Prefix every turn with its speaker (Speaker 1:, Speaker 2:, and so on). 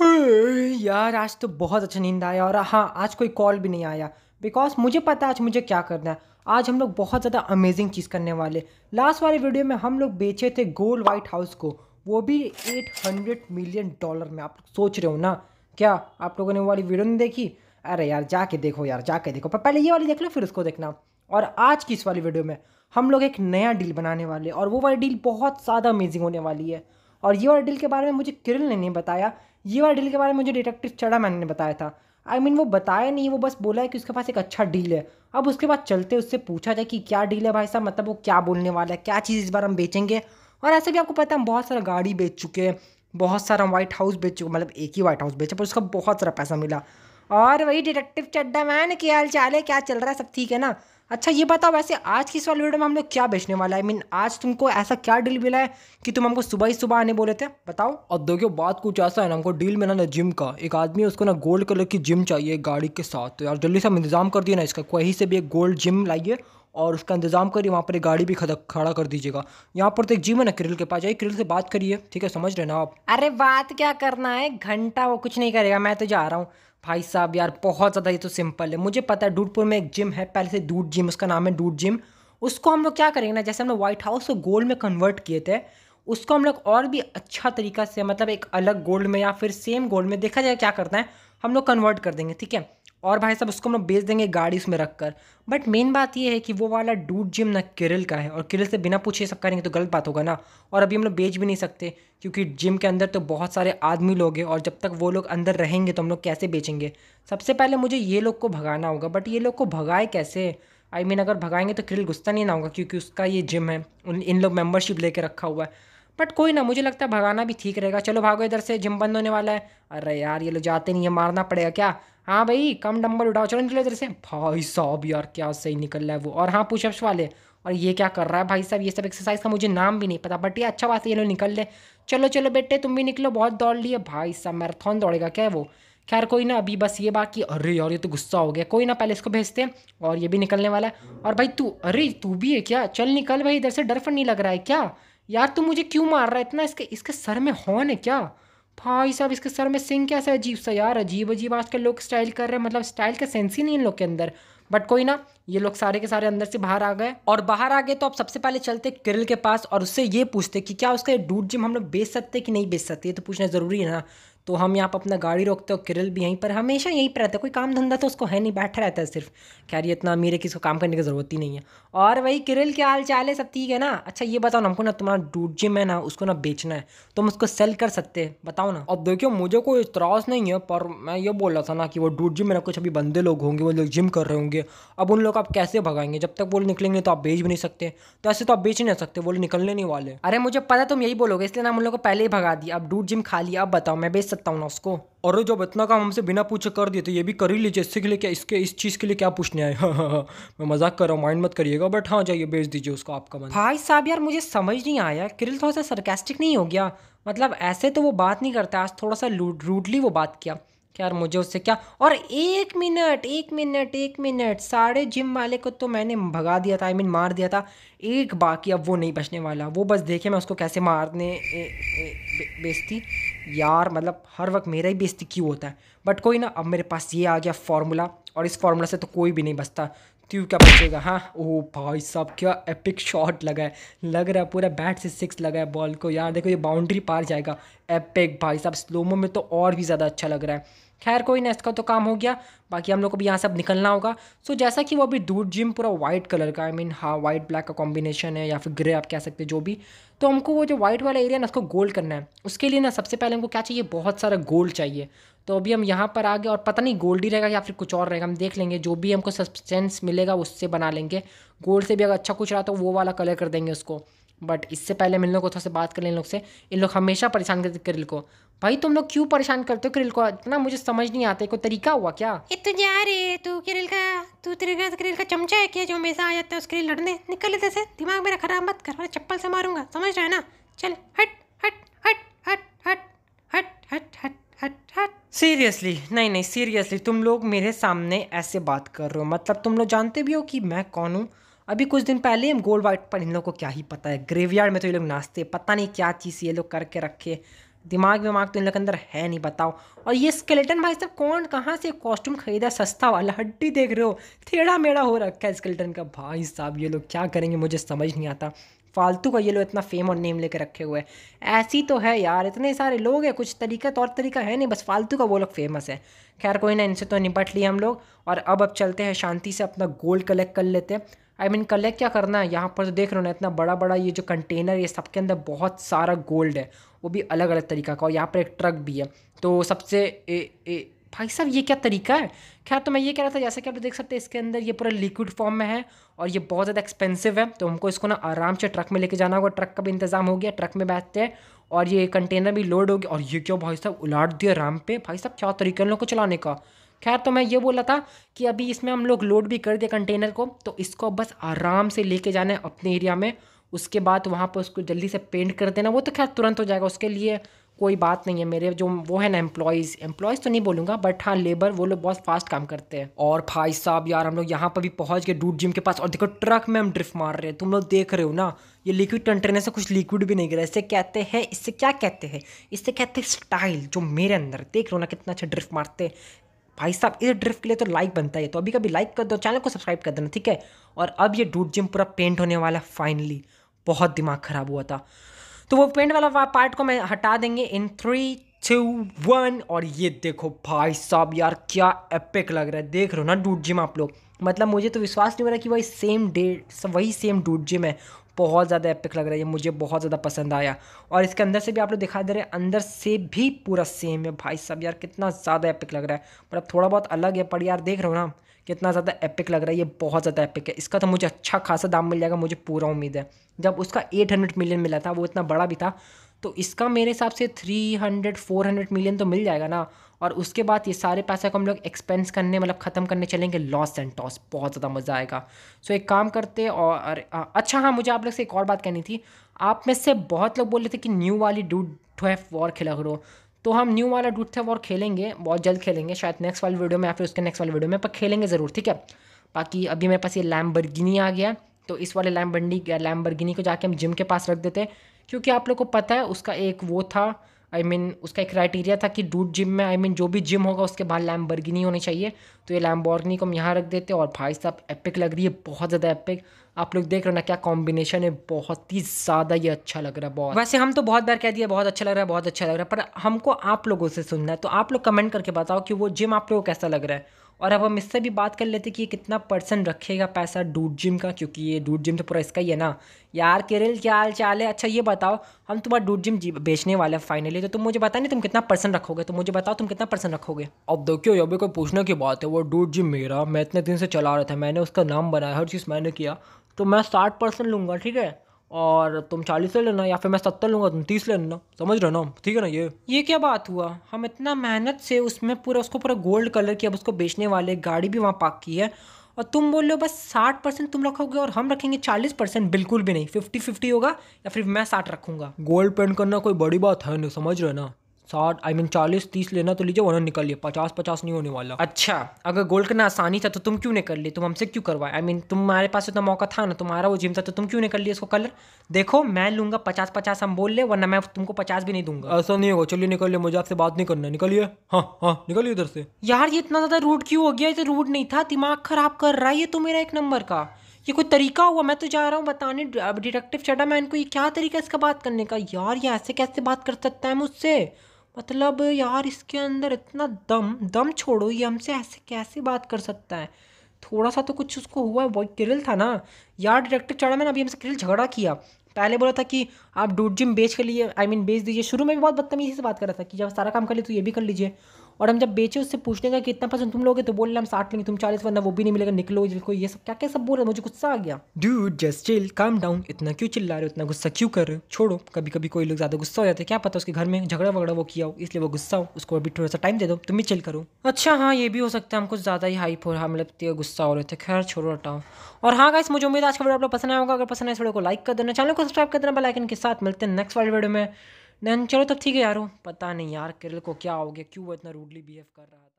Speaker 1: यार आज तो बहुत अच्छा नींद आया और हाँ आज कोई कॉल भी नहीं आया बिकॉज मुझे पता है आज मुझे क्या करना है आज हम लोग बहुत ज़्यादा अमेजिंग चीज़ करने वाले लास्ट वाले वीडियो में हम लोग बेचे थे गोल वाइट हाउस को वो भी 800 मिलियन डॉलर में आप लोग सोच रहे हो ना क्या आप लोगों ने वो वाली वीडियो नहीं देखी अरे यार जाके देखो यार जाके देखो पर पहले ये वाली देख लो फिर उसको देखना और आज की इस वाली वीडियो में हम लोग एक नया डील बनाने वाले और वो वाली डील बहुत ज़्यादा अमेजिंग होने वाली है और ये वाली डील के बारे में मुझे किरण ने नहीं बताया ये वाला डील के बारे में मुझे डिटेक्टिव चढ़ा मैंने बताया था आई I मीन mean, वो बताया नहीं वो बस बोला है कि उसके पास एक अच्छा डील है अब उसके बाद चलते उससे पूछा जाए कि क्या डील है भाई साहब मतलब वो क्या बोलने वाला है क्या चीज़ इस बार हम बेचेंगे और ऐसे भी आपको पता है हम बहुत सारा गाड़ी बेच चुके हैं बहुत सारा व्हाइट हाउस बेच चुके मतलब एक ही वाइट हाउस बेचा पर उसका बहुत सारा पैसा मिला और वही डिटेक्टिव चड्डा मैन क्या हाल चाल है क्या चल रहा है सब ठीक है ना अच्छा ये बताओ वैसे आज की इस वाली वीडियो में हम लोग क्या बेचने वाला है मीन आज तुमको ऐसा क्या डील मिला है कि तुम हमको सुबह ही सुबह आने बोले थे बताओ और देखियो बात कुछ ऐसा है ना हमको डील मिला ना जिम का एक आदमी है उसको ना गोल्ड कलर की जिम चाहिए गाड़ी के साथ तो यार जल्दी से हम इंतजाम कर दिए ना इसका कहीं से भी एक गोल्ड जिम लाइए और उसका इंतजाम करिए वहाँ पर एक गाड़ी भी खड़ा कर दीजिएगा यहाँ पर तो एक जिम है ना किरिल के पास जाइए किरिल से बात करिए ठीक है समझ रहे ना आप अरे बात क्या करना है घंटा वो कुछ नहीं करेगा मैं तो जा रहा हूँ भाई साहब यार बहुत ज़्यादा ये तो सिंपल है मुझे पता है डूटपुर में एक जिम है पहले से डूट जिम उसका नाम है डूट जिम उसको हम लोग क्या करेंगे ना जैसे हमने व्हाइट हाउस को गोल्ड में कन्वर्ट किए थे उसको हम लोग और भी अच्छा तरीका से मतलब एक अलग गोल्ड में या फिर सेम गोल्ड में देखा जाए क्या करता है हम लोग कन्वर्ट कर देंगे ठीक है और भाई साहब उसको हम लोग बेच देंगे गाड़ी उसमें रख कर बट मेन बात यह है कि वो वाला डूट जिम ना किरल का है और किरल से बिना पूछे सब करेंगे तो गलत बात होगा ना और अभी हम लोग बेच भी नहीं सकते क्योंकि जिम के अंदर तो बहुत सारे आदमी लोग हैं और जब तक वो लोग अंदर रहेंगे तो हम लोग कैसे बेचेंगे सबसे पहले मुझे ये लोग को भगाना होगा बट ये लोग को भगाए कैसे आई I मीन mean, अगर भगाएंगे तो किरल गुस्सा नहीं ना होगा क्योंकि उसका ये जिम है उन इन लोग मेम्बरशिप लेके रखा हुआ है बट कोई ना मुझे लगता है भगाना भी ठीक रहेगा चलो भागो इधर से जिम बंद होने वाला है अरे यार ये लोग जाते नहीं है मारना पड़ेगा क्या हाँ भाई कम डंबल उठाओ चलो निकलो इधर से भाई साहब यार क्या सही निकल रहा है वो और हाँ पुशअप्स वाले और ये क्या कर रहा है भाई साहब ये सब एक्सरसाइज का मुझे नाम भी नहीं पता बट ये अच्छा बात है ये लोग निकल ले चलो चलो बेटे तुम भी निकलो बहुत दौड़ लिए भाई साहब मैराथन दौड़ेगा क्या है वो खैर कोई ना अभी बस ये बाकी अरे यार ये तो गुस्सा हो गया कोई ना पहले इसको भेजते हैं और ये भी निकलने वाला है और भाई तू अरे तू भी है क्या चल निकल भाई इधर से डर फट नहीं लग रहा है क्या यार तू मुझे क्यों मार रहा है इतना इसके इसके सर में हॉर्न है क्या भाई साहब इसके सर में सिंह कैसा अजीब सा यार अजीब अजीब आज लोग स्टाइल कर रहे हैं मतलब स्टाइल का सेंस ही नहीं इन लोग के अंदर बट कोई ना ये लोग सारे के सारे अंदर से बाहर आ गए और बाहर आ गए तो आप सबसे पहले चलते किरल के पास और उससे ये पूछते कि क्या उसका डूट जिम हम लोग बेच सकते कि नहीं बेच सकते ये तो पूछना ज़रूरी है ना तो हम यहाँ पर अपना गाड़ी रोकते हो किरल भी यहीं पर हमेशा यहीं पर रहता है कोई काम धंधा तो उसको है नहीं बैठा रहता है सिर्फ खैर ये इतना अमीर है कि इसको काम करने की ज़रूरत ही नहीं है और वही किरल के हाल चाल है सब ठीक है ना अच्छा ये बताओ ना हमको ना तुम्हारा डूट जिम है ना उसको ना बेचना है तुम उसको सेल कर सकते हैं बताओ ना अब देखियो मुझे कोई इतराज़ नहीं है पर मैं ये बोल रहा था ना कि वो डूट जिम मेरा कुछ अभी बंदे लोग होंगे वो लोग जिम कर रहे होंगे अब उन लोग आप कैसे भगाएंगे जब तक वो निकलेंगे तो आप बेच भी नहीं सकते तो ऐसे तो आप बेच नहीं सकते वो निकलने नहीं वाले अरे मुझे पता तुम यही बोलोगे इसलिए ना हम लोग को पहले ही भगा दिया अब डूट जिम खा लिया अब बताओ मैं बेच सकता हूँ ना उसको और जब इतना काम हमसे बिना पूछे कर दिए तो ये भी कर ही लीजिए इससे के लिए क्या इसके इस चीज़ के लिए क्या पूछने आए हाँ, हाँ, हाँ। मैं मजाक कर रहा हूँ माइंड मत करिएगा बट हाँ जाइए भेज दीजिए उसको आपका मन भाई साहब यार मुझे समझ नहीं आया किरिल थोड़ा सा सरकेस्टिक नहीं हो गया मतलब ऐसे तो वो बात नहीं करता आज थोड़ा सा रूडली वो बात किया यार मुझे उससे क्या और एक मिनट एक मिनट एक मिनट सारे जिम वाले को तो मैंने भगा दिया था आई I मीन mean, मार दिया था एक बाकी अब वो नहीं बचने वाला वो बस देखे मैं उसको कैसे मारने बेचती यार मतलब हर वक्त मेरा ही बेस्ती क्यों होता है बट कोई ना अब मेरे पास ये आ गया फार्मूला और इस फार्मूला से तो कोई भी नहीं बचता क्यों क्या बचेगा हाँ ओ भाई साहब क्या एपिक शॉट लगा है लग रहा है पूरा बैट से सिक्स लगा है बॉल को यार देखो ये बाउंड्री पार जाएगा एपिक भाई साहब स्लोमो में तो और भी ज़्यादा अच्छा लग रहा है खैर कोई ना इसका तो काम हो गया बाकी हम लोग को भी यहाँ से अब निकलना होगा सो जैसा कि वो अभी दूर जिम पूरा वाइट कलर का आई मीन हाँ वाइट ब्लैक का कॉम्बिनेशन है या फिर ग्रे आप कह सकते जो भी तो हमको वो जो वाइट वाला एरिया ना उसको गोल्ड करना है उसके लिए ना सबसे पहले हमको क्या चाहिए बहुत सारा गोल्ड चाहिए तो अभी हम यहाँ पर आ गए और पता नहीं गोल्ड ही रहेगा या फिर कुछ और रहेगा हम देख लेंगे जो भी हमको सस्पेंस मिलेगा उससे बना लेंगे गोल्ड से भी अगर अच्छा कुछ रहा तो वो वाला कलर कर देंगे उसको बट इससे पहले हम को थोड़ा सा बात लें इन लोग से इन लोग हमेशा परेशान करते करिल को भाई तुम लोग क्यों परेशान करते हो क्रिल को इतना मुझे समझ नहीं आता कोई तरीका हुआ क्या इतु जा रे तू क्रिल का तू तेरे क्रिल का चमचा है क्या जो हमेशा आ जाता है उसके लिए लड़ने निकल लेते से दिमाग मेरा खराब मत कर चप्पल से मारूंगा समझ रहे ना चल हट हट हट हट हट हट हट हट हट हट सीरियसली नहीं नहीं सीरियसली तुम लोग मेरे सामने ऐसे बात कर रहे हो मतलब तुम लोग जानते भी हो कि मैं कौन हूँ अभी कुछ दिन पहले हम गोल्ड वाइट पर इन लोगों को क्या ही पता है ग्रेवयार्ड में तो ये लोग नाचते पता नहीं क्या चीज़ ये लोग करके रखे दिमाग विमाग तो इन लोग के अंदर है नहीं बताओ और ये स्केलेटन भाई साहब कौन कहाँ से कॉस्ट्यूम खरीदा सस्ता वाला हड्डी देख रहे हो थेड़ा मेड़ा हो रखा है स्केलेटन का भाई साहब ये लोग क्या करेंगे मुझे समझ नहीं आता फालतू का ये लोग इतना फेम और नेम लेके रखे हुए हैं ऐसी तो है यार इतने सारे लोग हैं कुछ तरीका तौर तो तरीका है नहीं बस फालतू का वो लोग फेमस है खैर कोई ना इनसे तो निपट लिए हम लोग और अब अब चलते हैं शांति से अपना गोल्ड कलेक्ट कर लेते हैं आई मीन कलेक्ट क्या करना है यहाँ पर तो देख रहे हो ना इतना बड़ा बड़ा ये जो कंटेनर ये सबके अंदर बहुत सारा गोल्ड है वो भी अलग अलग तरीका का और यहाँ पर एक ट्रक भी है तो सबसे ए, ए, भाई साहब ये क्या तरीका है खैर तो मैं ये कह रहा था जैसे कि आप देख सकते हैं इसके अंदर ये पूरा लिक्विड फॉर्म में है और ये बहुत ज़्यादा एक्सपेंसिव है तो हमको इसको ना आराम से ट्रक में लेके जाना होगा ट्रक का भी इंतजाम हो गया ट्रक में बैठते हैं और ये कंटेनर भी लोड हो गया और ये क्यों भाई साहब उलाट दिया राम पे भाई साहब क्या तरीका इन लोग को चलाने का खैर तो मैं ये बोला था कि अभी इसमें हम लोग लोड भी कर दिए कंटेनर को तो इसको बस आराम से लेके जाना है अपने एरिया में उसके बाद वहाँ पर उसको जल्दी से पेंट कर देना वो तो खैर तुरंत हो जाएगा उसके लिए कोई बात नहीं है मेरे जो वो है ना एम्प्लॉयज़ एम्प्लॉयज़ तो नहीं बोलूंगा बट हाँ लेबर वो लोग बहुत फास्ट काम करते हैं और भाई साहब यार हम लोग यहाँ पर भी पहुँच गए डूट जिम के पास और देखो ट्रक में हम ड्रिफ्ट मार रहे हैं तुम लोग देख रहे हो ना ये लिक्विड कंटेनर से कुछ लिक्विड भी नहीं गिरा इससे कहते हैं इससे क्या कहते हैं इससे कहते हैं स्टाइल जो मेरे अंदर देख रहे हो ना कितना अच्छा ड्रिफ्ट मारते हैं भाई साहब इस ड्रिफ्ट के लिए तो लाइक बनता है तो अभी कभी लाइक कर दो चैनल को सब्सक्राइब कर देना ठीक है और अब ये डूट जिम पूरा पेंट होने वाला फाइनली बहुत दिमाग ख़राब हुआ था तो वो पेंट वाला पार्ट को मैं हटा देंगे इन थ्री टू वन और ये देखो भाई साहब यार क्या एपिक लग रहा है देख रहे हो ना डूट जिम आप लोग मतलब मुझे तो विश्वास नहीं हो रहा कि वही सेम डेट वही सेम डूट जिम है बहुत ज़्यादा एपिक लग रहा है ये मुझे बहुत ज़्यादा पसंद आया और इसके अंदर से भी आप लोग दिखाई दे रहे हैं अंदर से भी पूरा सेम है भाई साहब यार कितना ज़्यादा एपिक लग रहा है पर अब थोड़ा बहुत अलग है पर यार देख रहे हो ना कितना ज़्यादा एपिक लग रहा है ये बहुत ज़्यादा एपिक है इसका तो मुझे अच्छा खासा दाम मिल जाएगा मुझे पूरा उम्मीद है जब उसका एट हंड्रेड मिलियन मिला था वो इतना बड़ा भी था तो इसका मेरे हिसाब से three hundred four hundred million तो मिल जाएगा ना और उसके बाद ये सारे पैसे को हम लोग एक्सपेंस करने मतलब ख़त्म करने चलेंगे लॉस एंड टॉस बहुत ज़्यादा मज़ा आएगा सो एक काम करते और अच्छा हाँ मुझे आप लोग से एक और बात कहनी थी आप में से बहुत लोग बोल रहे थे कि न्यू वाली डूड ट्वेफ वॉर खेला करो तो हम न्यू वाला डूट थे वॉर खेलेंगे बहुत जल्द खेलेंगे शायद नेक्स्ट वाली वीडियो में या फिर उसके नेक्स्ट वाली वीडियो में पर खेलेंगे ज़रूर ठीक है बाकी अभी मेरे पास ये लैम्बर्गिनी आ गया तो इस वाले लैम्बंडी लैम्बर्गिनी को जाके हम जिम के पास रख देते क्योंकि आप लोग को पता है उसका एक वो था आई I मीन mean, उसका एक क्राइटेरिया था कि डूट जिम में आई I मीन mean, जो भी जिम होगा उसके बाहर लैम्बर्गिनी होनी चाहिए तो ये लैम्बॉर्गनी को हम यहाँ रख देते और भाई साहब एपिक लग रही है बहुत ज़्यादा एपिक आप लोग देख रहे हो ना क्या कॉम्बिनेशन है बहुत ही ज़्यादा ये अच्छा लग रहा है बहुत वैसे हम तो बहुत बार कह दिया बहुत अच्छा लग रहा है बहुत अच्छा लग रहा है पर हमको आप लोगों से सुनना है तो आप लोग कमेंट करके बताओ कि वो जिम आप लोगों को कैसा लग रहा है और अब हम इससे भी बात कर लेते कि ये कितना परसेंट रखेगा पैसा डूट जिम का क्योंकि ये डूट जिम तो पूरा इसका ही है ना यार केरल क्या हाल चाल है अच्छा ये बताओ हम तुम्हारा तो डूट जिम बेचने वाले हैं फाइनली तो तुम मुझे बता नहीं तुम कितना परसेंट रखोगे तो मुझे बताओ तुम कितना परसेंट रखोगे अब देखियो ये कोई पूछने की बात है वो डूट जिम मेरा मैं इतने दिन से चला रहा था मैंने उसका नाम बनाया हर चीज़ मैंने किया तो मैं साठ परसेंट लूँगा ठीक है और तुम चालीस ले लेना या फिर मैं सत्तर लूँगा तुम तीस ले लेना समझ रहे ना ठीक है ना ये ये क्या बात हुआ हम इतना मेहनत से उसमें पूरा उसको पूरा गोल्ड कलर की अब उसको बेचने वाले गाड़ी भी वहाँ पार्क की है और तुम बोल रहे हो बस साठ परसेंट तुम रखोगे और हम रखेंगे चालीस परसेंट बिल्कुल भी नहीं फिफ्टी फिफ्टी होगा या फिर मैं साठ रखूँगा गोल्ड पेंट करना कोई बड़ी बात है नहीं समझ रहे ना साठ आई मीन चालीस तीस लेना तो लीजिए वरना निकलिए पचास पचास नहीं होने वाला अच्छा अगर गोल्ड करना आसानी था तो तुम क्यों नहीं कर लिए तुम हमसे क्यों करवाए आई मीन तुम्हारे पास इतना मौका था ना तुम्हारा वो जिम था तो तुम क्यों नहीं कर लिए इसको कलर देखो मैं लूंगा पचास पचास हम बोल ले वरना मैं तुमको पचास भी नहीं दूंगा ऐसा नहीं होगा चलिए निकलिए मुझे आपसे बात नहीं करना निकलिए हाँ हाँ निकलिए उधर से यार ये इतना ज़्यादा रूट क्यों हो गया ये रूट तो नहीं था दिमाग खराब कर रहा है ये तो मेरा एक नंबर का ये कोई तरीका हुआ मैं तो जा रहा हूँ बताने डिटेक्टिव चढ़ा मैं इनको ये क्या तरीका इसका बात करने का यार ये ऐसे कैसे बात कर सकता है मुझसे मतलब यार इसके अंदर इतना दम दम छोड़ो ये हमसे ऐसे कैसे बात कर सकता है थोड़ा सा तो कुछ उसको हुआ वो किरिल था ना यार डायरेक्टर चढ़ा मैंने अभी हमसे किरिल झगड़ा किया पहले बोला था कि आप डूड जिम बेच कर लिए आई I मीन mean, बेच दीजिए शुरू में भी बहुत बदतमीजी से बात कर रहा था कि जब सारा काम कर लिए तो ये भी कर लीजिए और हम जब बेचे उससे पूछने का कितना परसेंट तुम लोगे तो बोल हम साठ लेंगे तुम चालीस वरना वो भी नहीं मिलेगा निकलो जिसको ये सब क्या क्या सब बोल रहे मुझे गुस्सा आ गया dude just chill calm down इतना क्यों चिल्ला रहे हो इतना गुस्सा क्यों कर रहे हो छोड़ो कभी कभी कोई लोग ज़्यादा गुस्सा हो जाते क्या पता उसके घर में झगड़ा वगड़ा वो किया हो इसलिए वो गुस्सा हो उसको अभी थोड़ा सा टाइम दे दो तुम भी चिल करो अच्छा हाँ ये भी हो सकता है हम कुछ ज़्यादा ही हाइप हो रहा है मतलब गुस्सा हो रहे थे खैर छोड़ो हटाओ और हाँ गाइस मुझे उम्मीद आज का वीडियो आप लोग पसंद आएगा अगर पसंद आए इस वीडियो को लाइक कर देना चैनल को सब्सक्राइब कर देना बेल आइकन के साथ मिलते हैं नेक्स्ट वाले वीडियो में देन चलो तब ठीक है यारो पता नहीं यार केरल को क्या हो गया क्यों वो इतना रूडली बिहेव कर रहा है